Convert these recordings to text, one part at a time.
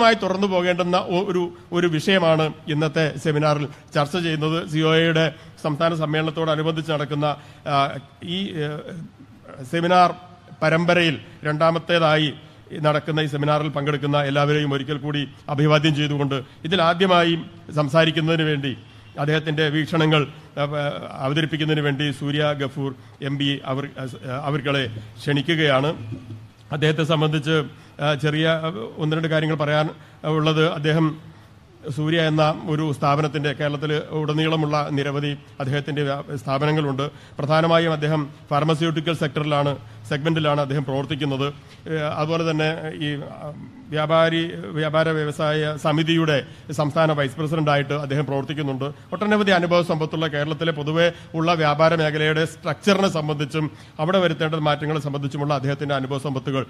മായി തുറന്നു പോകേണ്ടുന്ന ഒരു ഒരു വിഷയമാണ് ഇന്നത്തെ സെമിനാറിൽ ചർച്ച ചെയ്യുന്നത് സിഒയുടെ സംസ്ഥാന സമ്മേളനത്തോടനുബന്ധിച്ച് നടക്കുന്ന ഈ സെമിനാർ പരമ്പരയിൽ രണ്ടാമത്തേതായി നടക്കുന്ന ഈ സെമിനാറിൽ പങ്കെടുക്കുന്ന എല്ലാവരെയും ഒരിക്കൽ കൂടി അഭിവാദ്യം ചെയ്തുകൊണ്ട് ഇതിൽ ആദ്യമായി സംസാരിക്കുന്നതിന് വേണ്ടി അദ്ദേഹത്തിന്റെ വീക്ഷണങ്ങൾ അവതരിപ്പിക്കുന്നതിന് വേണ്ടി സൂര്യ ഗഫൂർ എം അവർ അവർകളെ ക്ഷണിക്കുകയാണ് അദ്ദേഹത്തെ സംബന്ധിച്ച് ചെറിയ ഒന്ന് രണ്ട് കാര്യങ്ങൾ പറയാൻ ഉള്ളത് അദ്ദേഹം സൂര്യ എന്ന ഒരു സ്ഥാപനത്തിന്റെ കേരളത്തിൽ ഉടനീളമുള്ള നിരവധി അദ്ദേഹത്തിന്റെ സ്ഥാപനങ്ങളുണ്ട് പ്രധാനമായും അദ്ദേഹം ഫാർമസ്യൂട്ടിക്കൽ സെക്ടറിലാണ് സെഗ്മെന്റിലാണ് അദ്ദേഹം പ്രവർത്തിക്കുന്നത് അതുപോലെ തന്നെ ഈ വ്യാപാരി വ്യാപാര വ്യവസായ സമിതിയുടെ സംസ്ഥാന വൈസ് പ്രസിഡന്റായിട്ട് അദ്ദേഹം പ്രവർത്തിക്കുന്നുണ്ട് ഒട്ടനവധി അനുഭവ സമ്പത്തുള്ള കേരളത്തിലെ പൊതുവെ ഉള്ള വ്യാപാര മേഖലയുടെ സ്ട്രക്ചറിനെ സംബന്ധിച്ചും അവിടെ വരുത്തേണ്ട മാറ്റങ്ങളെ സംബന്ധിച്ചുമുള്ള അദ്ദേഹത്തിന്റെ അനുഭവ സമ്പത്തുകൾ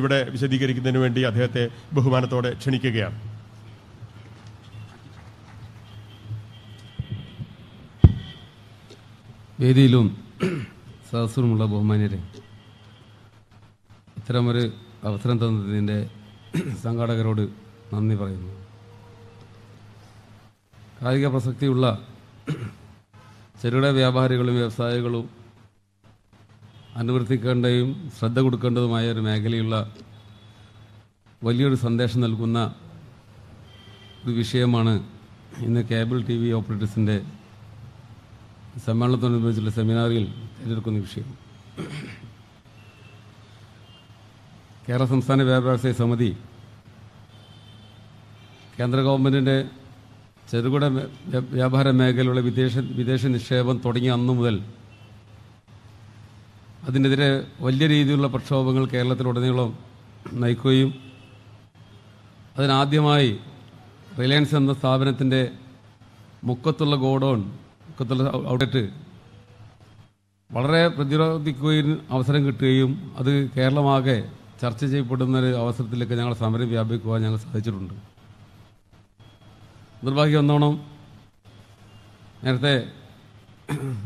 ഇവിടെ വിശദീകരിക്കുന്നതിന് വേണ്ടി അദ്ദേഹത്തെ ബഹുമാനത്തോടെ ക്ഷണിക്കുകയാണ് വേദിയിലും സഹസ്രമുള്ള ബഹുമാനരെ ഇത്തരമൊരു അവസരം തന്നതിൻ്റെ സംഘാടകരോട് നന്ദി പറയുന്നു കായിക പ്രസക്തിയുള്ള ചെറുകിട വ്യാപാരികളും വ്യവസായികളും അനുവർത്തിക്കേണ്ടതും ശ്രദ്ധ കൊടുക്കേണ്ടതുമായ ഒരു മേഖലയുള്ള വലിയൊരു സന്ദേശം നൽകുന്ന ഒരു വിഷയമാണ് ഇന്ന് കേബിൾ ടി വി ഓപ്പറേറ്റേഴ്സിൻ്റെ സമ്മേളനത്തോടനുബന്ധിച്ചുള്ള സെമിനാറിൽ തിരഞ്ഞെടുക്കുന്ന വിഷയം കേരള സംസ്ഥാന വ്യാപാര സമിതി കേന്ദ്ര ഗവൺമെൻറ്റിൻ്റെ ചെറുകിട വ്യാപാര മേഖലയിലുള്ള വിദേശ വിദേശ നിക്ഷേപം തുടങ്ങിയ അന്നു മുതൽ അതിനെതിരെ വലിയ രീതിയിലുള്ള പ്രക്ഷോഭങ്ങൾ കേരളത്തിലുടനീളം നയിക്കുകയും അതിനാദ്യമായി റിലയൻസ് എന്ന സ്ഥാപനത്തിൻ്റെ മുക്കത്തുള്ള ഗോഡൗൺ മുക്കത്തുള്ള ഔട്ട്ലെറ്റ് വളരെ പ്രതിരോധിക്കുകയും അവസരം കിട്ടുകയും അത് കേരളമാകെ ചർച്ച ചെയ്യപ്പെടുന്ന ഒരു അവസരത്തിലേക്ക് ഞങ്ങൾ സമരം വ്യാപിക്കുവാൻ ഞങ്ങൾ സാധിച്ചിട്ടുണ്ട് നിർഭാഗ്യം ഒന്നോണം നേരത്തെ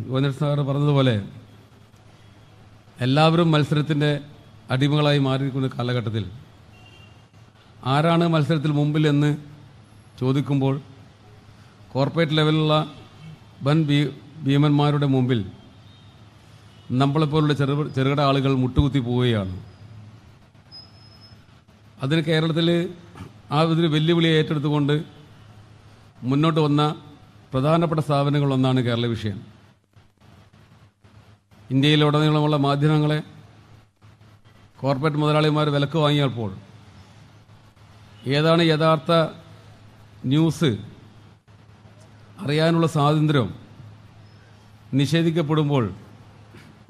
യുവനേഷ് സാർ പറഞ്ഞതുപോലെ എല്ലാവരും മത്സരത്തിൻ്റെ അടിമകളായി മാറിയിരിക്കുന്ന കാലഘട്ടത്തിൽ ആരാണ് മത്സരത്തിൽ മുമ്പിൽ എന്ന് ചോദിക്കുമ്പോൾ കോർപ്പറേറ്റ് ലെവലിലുള്ള വൻ ഭീ ഭീമന്മാരുടെ മുമ്പിൽ നമ്മളെപ്പോലുള്ള ചെറു ചെറുകിട ആളുകൾ മുട്ടുകുത്തി പോവുകയാണ് അതിന് കേരളത്തിൽ ആ ഇതിന് വെല്ലുവിളി ഏറ്റെടുത്തുകൊണ്ട് മുന്നോട്ട് വന്ന പ്രധാനപ്പെട്ട സ്ഥാപനങ്ങളൊന്നാണ് കേരള വിഷയം ഇന്ത്യയിലുടനീളമുള്ള മാധ്യമങ്ങളെ കോർപ്പറേറ്റ് മുതലാളിമാർ വിലക്ക് വാങ്ങിയപ്പോൾ ഏതാണ് യഥാർത്ഥ ന്യൂസ് അറിയാനുള്ള സ്വാതന്ത്ര്യം നിഷേധിക്കപ്പെടുമ്പോൾ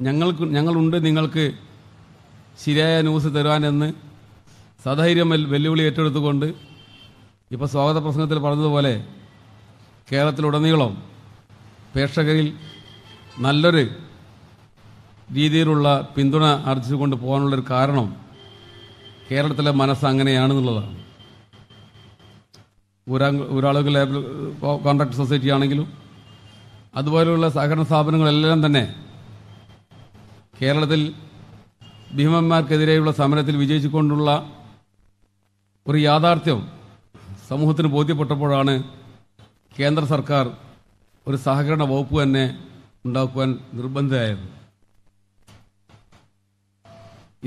ഞങ്ങൾക്ക് ഞങ്ങളുണ്ട് നിങ്ങൾക്ക് ശരിയായ ന്യൂസ് തരുവാനെന്ന് സധൈര്യം വെല്ലുവിളി ഏറ്റെടുത്തുകൊണ്ട് ഇപ്പോൾ സ്വാഗത പ്രസംഗത്തിൽ പറഞ്ഞതുപോലെ കേരളത്തിലുടനീളം പ്രേക്ഷകരിൽ നല്ലൊരു രീതിയിലുള്ള പിന്തുണ അർജിച്ചുകൊണ്ട് പോകാനുള്ളൊരു കാരണം കേരളത്തിലെ മനസ്സ് അങ്ങനെയാണെന്നുള്ളതാണ് ഊരാളുകൾ ലേബർ കോൺട്രാക്ട് സൊസൈറ്റി ആണെങ്കിലും അതുപോലെയുള്ള സഹകരണ സ്ഥാപനങ്ങളെല്ലാം തന്നെ കേരളത്തിൽ ഭീമന്മാർക്കെതിരെയുള്ള സമരത്തിൽ വിജയിച്ചുകൊണ്ടുള്ള ഒരു യാഥാർത്ഥ്യം സമൂഹത്തിന് ബോധ്യപ്പെട്ടപ്പോഴാണ് കേന്ദ്ര സർക്കാർ ഒരു സഹകരണ വകുപ്പ് തന്നെ ഉണ്ടാക്കുവാൻ നിർബന്ധമായത്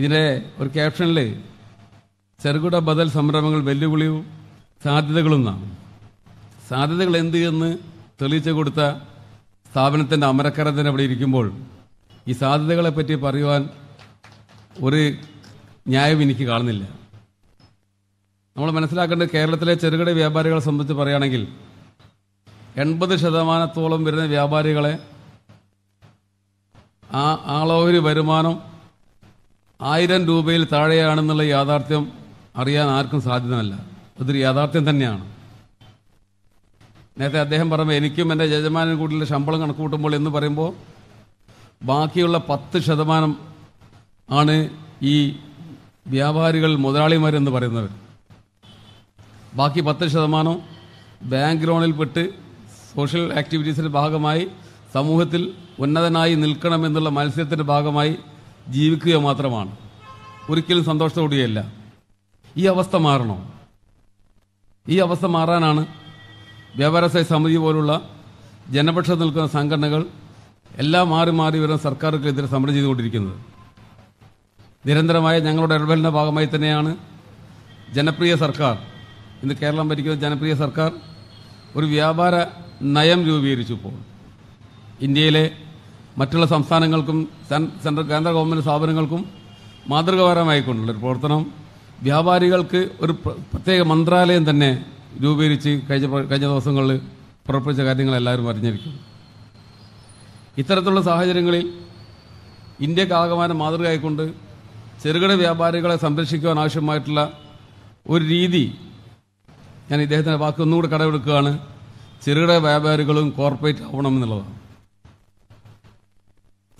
ഇതിൻ്റെ ഒരു ക്യാപ്ഷനിൽ ചെറുകിട ബദൽ സംരംഭങ്ങൾ വെല്ലുവിളിയും സാധ്യതകളും എന്നാണ് സാധ്യതകൾ എന്ത് എന്ന് തെളിയിച്ചു കൊടുത്ത സ്ഥാപനത്തിൻ്റെ അമരക്കര തന്നെ അവിടെ ഇരിക്കുമ്പോൾ ഈ സാധ്യതകളെ പറ്റി പറയുവാൻ ഒരു ന്യായം എനിക്ക് കാണുന്നില്ല നമ്മൾ മനസ്സിലാക്കേണ്ടത് കേരളത്തിലെ ചെറുകിട വ്യാപാരികളെ സംബന്ധിച്ച് പറയുകയാണെങ്കിൽ എൺപത് ശതമാനത്തോളം വരുന്ന വ്യാപാരികളെ ആ ആളോഹരി വരുമാനം ആയിരം രൂപയിൽ താഴെയാണെന്നുള്ള യാഥാർത്ഥ്യം അറിയാൻ ആർക്കും സാധ്യമല്ല അതൊരു യാഥാർത്ഥ്യം തന്നെയാണ് നേരത്തെ അദ്ദേഹം പറയുമ്പോൾ എനിക്കും എൻ്റെ യജമാനൻ കൂട്ടിലെ ശമ്പളം കണക്ക് കൂട്ടുമ്പോൾ എന്ന് പറയുമ്പോൾ ബാക്കിയുള്ള പത്ത് ശതമാനം ആണ് ഈ വ്യാപാരികൾ മുതലാളിമാരെന്ന് പറയുന്നവർ ബാക്കി പത്ത് ശതമാനം ബാങ്ക് ലോണിൽ പെട്ട് സോഷ്യൽ ആക്ടിവിറ്റീസിൻ്റെ ഭാഗമായി സമൂഹത്തിൽ ഉന്നതനായി നിൽക്കണമെന്നുള്ള മത്സ്യത്തിൻ്റെ ഭാഗമായി ജീവിക്കുക മാത്രമാണ് ഒരിക്കലും സന്തോഷത്തോടെയല്ല ഈ അവസ്ഥ മാറണോ ഈ അവസ്ഥ മാറാനാണ് വ്യാപാരസായ സമിതി പോലുള്ള ജനപക്ഷം നിൽക്കുന്ന സംഘടനകൾ എല്ലാം മാറി മാറി വരുന്ന സർക്കാരുകൾക്കെതിരെ സമരം ചെയ്തുകൊണ്ടിരിക്കുന്നത് നിരന്തരമായ ഞങ്ങളുടെ ഇടപെടലിൻ്റെ ഭാഗമായി തന്നെയാണ് ജനപ്രിയ സർക്കാർ ഇന്ന് കേരളം ഭരിക്കുന്ന ജനപ്രിയ സർക്കാർ ഒരു വ്യാപാര നയം രൂപീകരിച്ചപ്പോൾ ഇന്ത്യയിലെ മറ്റുള്ള സംസ്ഥാനങ്ങൾക്കും സെൻട്രൽ കേന്ദ്ര ഗവൺമെൻറ് സ്ഥാപനങ്ങൾക്കും മാതൃകാപരമായിക്കൊണ്ടുള്ളൊരു പ്രവർത്തനം വ്യാപാരികൾക്ക് ഒരു പ്രത്യേക മന്ത്രാലയം തന്നെ രൂപീകരിച്ച് കഴിഞ്ഞ കഴിഞ്ഞ ദിവസങ്ങളിൽ പുറപ്പെടുവിച്ച കാര്യങ്ങൾ എല്ലാവരും അറിഞ്ഞിരിക്കും ഇത്തരത്തിലുള്ള സാഹചര്യങ്ങളിൽ ഇന്ത്യക്ക് ആകമാനം മാതൃകയായിക്കൊണ്ട് ചെറുകിട വ്യാപാരികളെ സംരക്ഷിക്കുവാൻ ആവശ്യമായിട്ടുള്ള ഒരു രീതി ഞാൻ ഇദ്ദേഹത്തിൻ്റെ വാക്ക് ഒന്നുകൂടെ കടമെടുക്കുകയാണ് ചെറുകിട വ്യാപാരികളും കോർപ്പറേറ്റ് ആവണമെന്നുള്ളതാണ്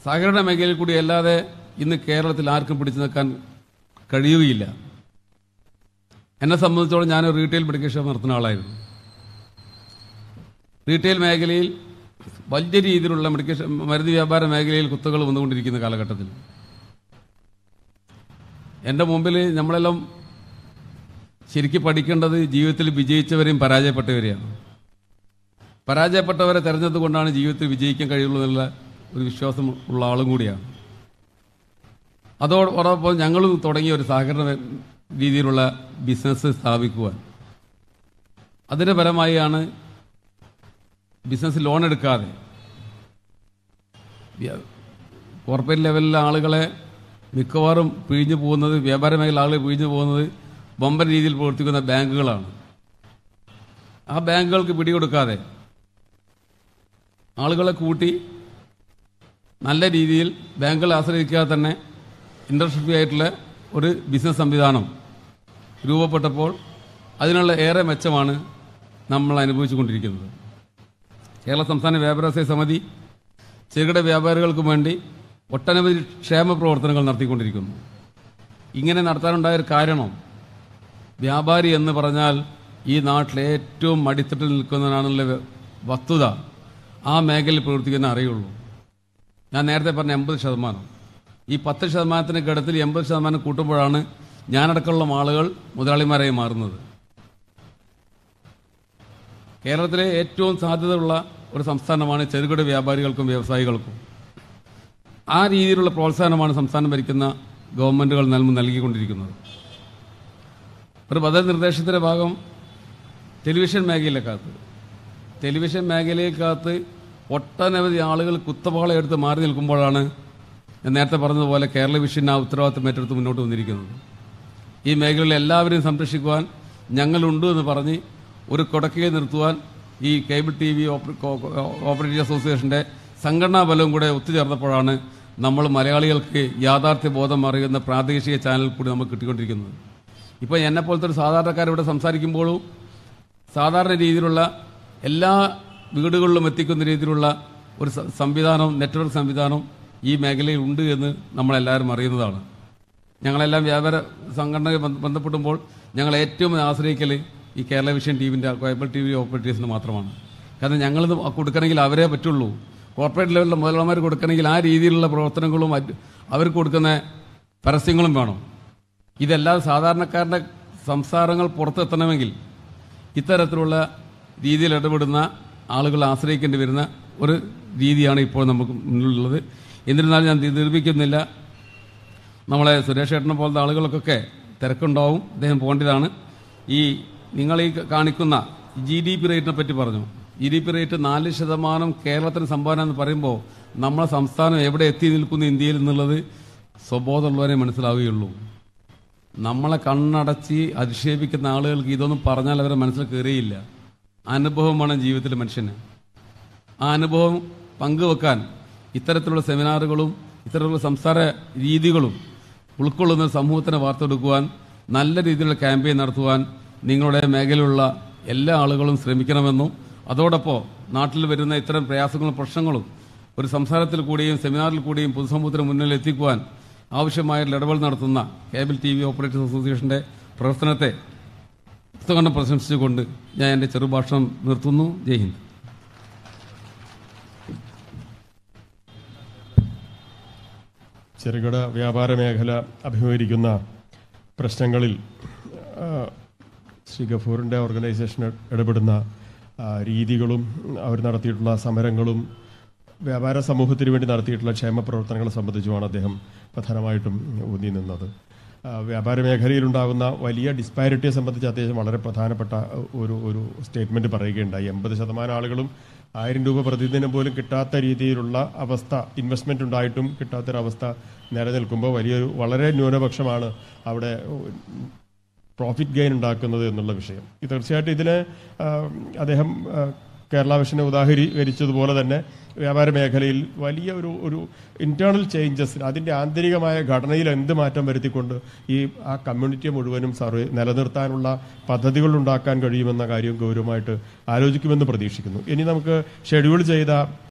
സഹകരണ മേഖലയിൽ കൂടി അല്ലാതെ ഇന്ന് കേരളത്തിൽ ആർക്കും പിടിച്ചു നിൽക്കാൻ കഴിയുകയില്ല എന്നെ സംബന്ധിച്ചോളം ഞാൻ റീറ്റെയിൽ മെഡിക്കൽ നടത്തുന്ന ആളായിരുന്നു റീറ്റെയിൽ മേഖലയിൽ വലിയ രീതിയിലുള്ള മെഡിക്കേഷൻ മരുന്ന് വ്യാപാര മേഖലയിൽ കുത്തുകൾ വന്നുകൊണ്ടിരിക്കുന്ന കാലഘട്ടത്തിൽ എൻ്റെ മുമ്പിൽ നമ്മളെല്ലാം ശരിക്കും പഠിക്കേണ്ടത് ജീവിതത്തിൽ വിജയിച്ചവരെയും പരാജയപ്പെട്ടവരെയാണ് പരാജയപ്പെട്ടവരെ തെരഞ്ഞെടുത്തുകൊണ്ടാണ് ജീവിതത്തിൽ വിജയിക്കാൻ കഴിയുള്ളതെന്നുള്ള ഒരു വിശ്വാസം ഉള്ള ആളും കൂടിയാണ് അതോടൊപ്പം ഞങ്ങളും തുടങ്ങിയ ഒരു സഹകരണ രീതിയിലുള്ള ബിസിനസ് സ്ഥാപിക്കുവാൻ അതിൻ്റെ ഫലമായാണ് ബിസിനസ് ലോൺ എടുക്കാതെ കോർപ്പറേറ്റ് ലെവലിലെ ആളുകളെ മിക്കവാറും പിഴിഞ്ഞു പോകുന്നത് വ്യാപാര മേഖല ആളുകൾ പിഴിഞ്ഞു പോകുന്നത് ബമ്പൻ രീതിയിൽ പ്രവർത്തിക്കുന്ന ബാങ്കുകളാണ് ആ ബാങ്കുകൾക്ക് പിടികൊടുക്കാതെ ആളുകളെ കൂട്ടി നല്ല രീതിയിൽ ബാങ്കുകളെ ആശ്രയിക്കാതെ തന്നെ ഇൻഡസ്ട്രി ആയിട്ടുള്ള ഒരു ബിസിനസ് സംവിധാനം രൂപപ്പെട്ടപ്പോൾ അതിനുള്ള ഏറെ മെച്ചമാണ് നമ്മൾ അനുഭവിച്ചുകൊണ്ടിരിക്കുന്നത് കേരള സംസ്ഥാന വ്യാപാര സമിതി ചെറുകിട വ്യാപാരികൾക്ക് വേണ്ടി ഒട്ടനവധി ക്ഷേമ പ്രവർത്തനങ്ങൾ നടത്തിക്കൊണ്ടിരിക്കുന്നു ഇങ്ങനെ നടത്താനുണ്ടായ ഒരു കാരണം വ്യാപാരി എന്ന് പറഞ്ഞാൽ ഈ നാട്ടിലെ ഏറ്റവും അടിത്തട്ടിൽ നിൽക്കുന്നവനാണുള്ള വസ്തുത ആ മേഖലയിൽ പ്രവർത്തിക്കുന്ന അറിയുള്ളൂ ഞാൻ നേരത്തെ പറഞ്ഞ എൺപത് ശതമാനം ഈ പത്ത് ശതമാനത്തിന് ഘടത്തിൽ എൺപത് ശതമാനം കൂട്ടുമ്പോഴാണ് ഞാനടക്കമുള്ള ആളുകൾ മുതലാളിമാരായി മാറുന്നത് കേരളത്തിലെ ഏറ്റവും സാധ്യതയുള്ള ഒരു സംസ്ഥാനമാണ് ചെറുകിട വ്യാപാരികൾക്കും വ്യവസായികൾക്കും ആ രീതിയിലുള്ള പ്രോത്സാഹനമാണ് സംസ്ഥാനം ഭരിക്കുന്ന ഗവൺമെൻറ്റുകൾ നൽകി നൽകിക്കൊണ്ടിരിക്കുന്നത് ഒരു പദനിർദ്ദേശത്തിൻ്റെ ഭാഗം ടെലിവിഷൻ മേഖലയിലെ കാത്ത് ടെലിവിഷൻ മേഖലയിൽ കാത്ത് ഒട്ടനവധി ആളുകൾ കുത്തപാള എടുത്ത് മാറി നിൽക്കുമ്പോഴാണ് ഞാൻ നേരത്തെ പറഞ്ഞതുപോലെ കേരള വിഷൻ ആ ഉത്തരവാദിത്വം ഏറ്റെടുത്ത് മുന്നോട്ട് വന്നിരിക്കുന്നത് ഈ മേഖലയിൽ എല്ലാവരെയും സംരക്ഷിക്കുവാൻ ഞങ്ങളുണ്ട് എന്ന് പറഞ്ഞ് ഒരു കൊടക്കയെ നിർത്തുവാൻ ഈ കേബിൾ ടി വി ഓപ്പറേറ്റീവ് അസോസിയേഷൻ്റെ സംഘടനാ ബലവും കൂടെ ഒത്തുചേർന്നപ്പോഴാണ് നമ്മൾ മലയാളികൾക്ക് യാഥാർത്ഥ്യ ബോധം അറിയുന്ന പ്രാദേശിക ചാനൽ കൂടി നമുക്ക് കിട്ടിക്കൊണ്ടിരിക്കുന്നത് ഇപ്പോൾ എന്നെ പോലത്തെ ഒരു സാധാരണക്കാരിവിടെ സംസാരിക്കുമ്പോഴും സാധാരണ രീതിയിലുള്ള എല്ലാ വീടുകളിലും എത്തിക്കുന്ന രീതിയിലുള്ള ഒരു സംവിധാനം നെറ്റ്വർക്ക് സംവിധാനം ഈ മേഖലയിൽ ഉണ്ട് എന്ന് നമ്മളെല്ലാവരും അറിയുന്നതാണ് ഞങ്ങളെല്ലാം വ്യാപാര സംഘടനയെ ബന്ധപ്പെടുമ്പോൾ ഞങ്ങൾ ഏറ്റവും ആശ്രയിക്കൽ ഈ കേരള വിഷൻ ടീമിൻ്റെ കേബിൾ ടി വി ഓപ്പറേറ്റേഴ്സിന് മാത്രമാണ് കാരണം ഞങ്ങൾ കൊടുക്കണമെങ്കിൽ അവരേ പറ്റുള്ളൂ കോർപ്പറേറ്റ് ലെവലിലെ മുതലാളിമാർ കൊടുക്കണമെങ്കിൽ ആ രീതിയിലുള്ള പ്രവർത്തനങ്ങളും അവർക്ക് കൊടുക്കുന്ന പരസ്യങ്ങളും വേണം ഇതെല്ലാം സാധാരണക്കാരുടെ സംസാരങ്ങൾ പുറത്തെത്തണമെങ്കിൽ ഇത്തരത്തിലുള്ള രീതിയിൽ ഇടപെടുന്ന ആളുകൾ ആശ്രയിക്കേണ്ടി വരുന്ന ഒരു രീതിയാണ് ഇപ്പോൾ നമുക്ക് മുന്നിലുള്ളത് എന്നിരുന്നാലും ഞാൻ നിർമ്മിക്കുന്നില്ല നമ്മളെ സുരേഷ് ഏട്ടനെ പോലത്തെ ആളുകൾക്കൊക്കെ തിരക്കുണ്ടാവും അദ്ദേഹം പോകേണ്ടതാണ് ഈ നിങ്ങൾ ഈ കാണിക്കുന്ന ജി ഡി പി റേറ്റിനെ പറ്റി പറഞ്ഞു ജി ഡി പി റേറ്റ് നാല് ശതമാനം കേരളത്തിന് സംഭാവന എന്ന് പറയുമ്പോൾ നമ്മളെ സംസ്ഥാനം എവിടെ എത്തി നിൽക്കുന്നു ഇന്ത്യയിൽ എന്നുള്ളത് സ്വബോധമുള്ളവരെ മനസ്സിലാവുകയുള്ളൂ നമ്മളെ കണ്ണടച്ച് അധിക്ഷേപിക്കുന്ന ആളുകൾക്ക് ഇതൊന്നും പറഞ്ഞാൽ അവരുടെ മനസ്സിൽ കയറിയില്ല അനുഭവമാണ് ജീവിതത്തിൽ മനുഷ്യന് ആ അനുഭവം പങ്കുവെക്കാൻ ഇത്തരത്തിലുള്ള സെമിനാറുകളും ഇത്തരത്തിലുള്ള സംസാര രീതികളും ഉൾക്കൊള്ളുന്ന സമൂഹത്തിനെ വാർത്തെടുക്കുവാൻ നല്ല രീതിയിലുള്ള ക്യാമ്പയിൻ നടത്തുവാൻ നിങ്ങളുടെ മേഖലയിലുള്ള എല്ലാ ആളുകളും ശ്രമിക്കണമെന്നും അതോടൊപ്പം നാട്ടിൽ വരുന്ന ഇത്തരം പ്രയാസങ്ങളും പ്രശ്നങ്ങളും ഒരു സംസാരത്തിൽ കൂടിയും സെമിനാറിൽ കൂടിയും പൊതുസമൂഹത്തിന് മുന്നിൽ എത്തിക്കുവാൻ ആവശ്യമായ ഇടപെൽ നടത്തുന്ന കേബിൾ ടി വി ഓപ്പറേറ്റേഴ്സ് അസോസിയേഷൻ്റെ പ്രവർത്തനത്തെ പുസ്തകം പ്രശംസിച്ചുകൊണ്ട് ഞാൻ എൻ്റെ ചെറുഭാഷണം നിർത്തുന്നു ജയ് ഹിന്ദ് ചെറുകിട വ്യാപാര മേഖല അഭിമുഖീകരിക്കുന്ന പ്രശ്നങ്ങളിൽ ശ്രീ ഗഫൂറിൻ്റെ ഓർഗനൈസേഷൻ ഇടപെടുന്ന രീതികളും അവർ നടത്തിയിട്ടുള്ള സമരങ്ങളും വ്യാപാര സമൂഹത്തിന് വേണ്ടി നടത്തിയിട്ടുള്ള ക്ഷേമ പ്രവർത്തനങ്ങളെ സംബന്ധിച്ചുമാണ് അദ്ദേഹം പ്രധാനമായിട്ടും ഊന്നി നിന്നത് വ്യാപാര മേഖലയിലുണ്ടാകുന്ന വലിയ ഡിസ്പാരിറ്റിയെ സംബന്ധിച്ച് അദ്ദേഹം വളരെ പ്രധാനപ്പെട്ട ഒരു ഒരു സ്റ്റേറ്റ്മെൻറ്റ് പറയുകയുണ്ടായി എൺപത് ശതമാനം ആളുകളും ആയിരം രൂപ പ്രതിദിനം പോലും കിട്ടാത്ത രീതിയിലുള്ള അവസ്ഥ ഇൻവെസ്റ്റ്മെൻ്റ് ഉണ്ടായിട്ടും കിട്ടാത്തൊരവസ്ഥ നിലനിൽക്കുമ്പോൾ വലിയൊരു വളരെ ന്യൂനപക്ഷമാണ് അവിടെ പ്രോഫിറ്റ് ഗെയിൻ ഉണ്ടാക്കുന്നത് എന്നുള്ള വിഷയം തീർച്ചയായിട്ടും ഇതിന് അദ്ദേഹം കേരള വിഷനെ ഉദാഹരീകരിച്ചതുപോലെ തന്നെ വ്യാപാര മേഖലയിൽ വലിയ ഒരു ഒരു ഇന്റേണൽ ചേഞ്ചസ് അതിൻ്റെ ആന്തരികമായ ഘടനയിൽ എന്ത് മാറ്റം വരുത്തിക്കൊണ്ട് ഈ ആ കമ്മ്യൂണിറ്റി മുഴുവനും സർവേ നിലനിർത്താനുള്ള പദ്ധതികൾ ഉണ്ടാക്കാൻ കഴിയുമെന്ന കാര്യം ഗൗരവമായിട്ട് ആലോചിക്കുമെന്ന് പ്രതീക്ഷിക്കുന്നു ഇനി നമുക്ക് ഷെഡ്യൂൾ ചെയ്ത